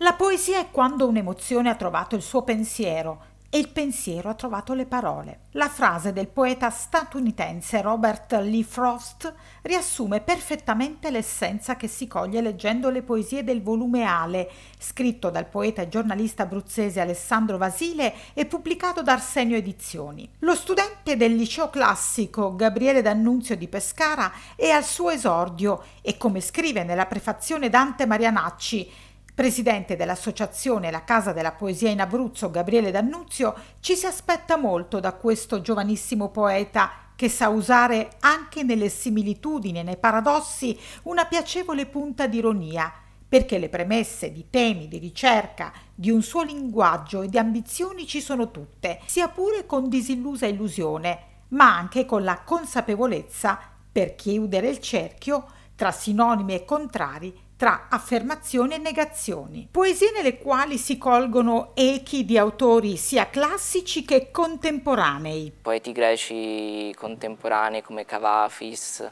La poesia è quando un'emozione ha trovato il suo pensiero e il pensiero ha trovato le parole. La frase del poeta statunitense Robert Lee Frost riassume perfettamente l'essenza che si coglie leggendo le poesie del volume Ale, scritto dal poeta e giornalista abruzzese Alessandro Vasile e pubblicato da Arsenio Edizioni. Lo studente del liceo classico Gabriele D'Annunzio di Pescara è al suo esordio e come scrive nella prefazione Dante Marianacci Presidente dell'associazione La Casa della Poesia in Abruzzo, Gabriele D'Annunzio, ci si aspetta molto da questo giovanissimo poeta che sa usare anche nelle similitudini e nei paradossi una piacevole punta d'ironia, perché le premesse di temi, di ricerca, di un suo linguaggio e di ambizioni ci sono tutte, sia pure con disillusa illusione, ma anche con la consapevolezza, per chiudere il cerchio, tra sinonimi e contrari, tra affermazioni e negazioni. Poesie nelle quali si colgono echi di autori sia classici che contemporanei. Poeti greci contemporanei come Cavafis,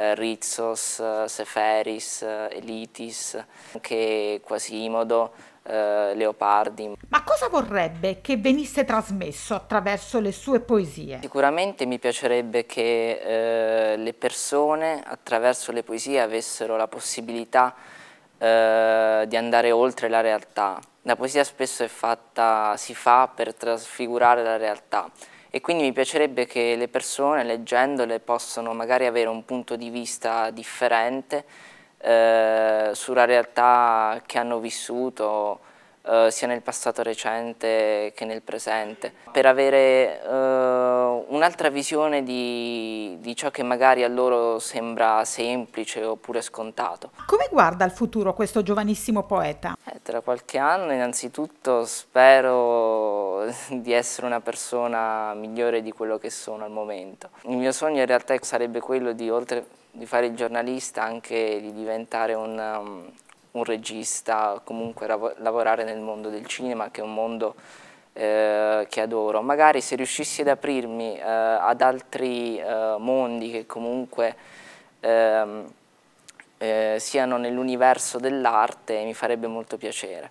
eh, Rizzos, eh, Seferis, eh, Elitis, anche Quasimodo, Leopardi. Ma cosa vorrebbe che venisse trasmesso attraverso le sue poesie? Sicuramente mi piacerebbe che eh, le persone attraverso le poesie avessero la possibilità eh, di andare oltre la realtà. La poesia spesso fatta, si fa per trasfigurare la realtà e quindi mi piacerebbe che le persone leggendole possano magari avere un punto di vista differente eh, sulla realtà che hanno vissuto eh, sia nel passato recente che nel presente, per avere eh, un'altra visione di, di ciò che magari a loro sembra semplice oppure scontato. Come guarda il futuro questo giovanissimo poeta? Eh, tra qualche anno innanzitutto spero di essere una persona migliore di quello che sono al momento. Il mio sogno in realtà sarebbe quello di, oltre di fare il giornalista, anche di diventare un, um, un regista, comunque lavorare nel mondo del cinema, che è un mondo eh, che adoro. Magari se riuscissi ad aprirmi eh, ad altri eh, mondi che comunque ehm, eh, siano nell'universo dell'arte mi farebbe molto piacere.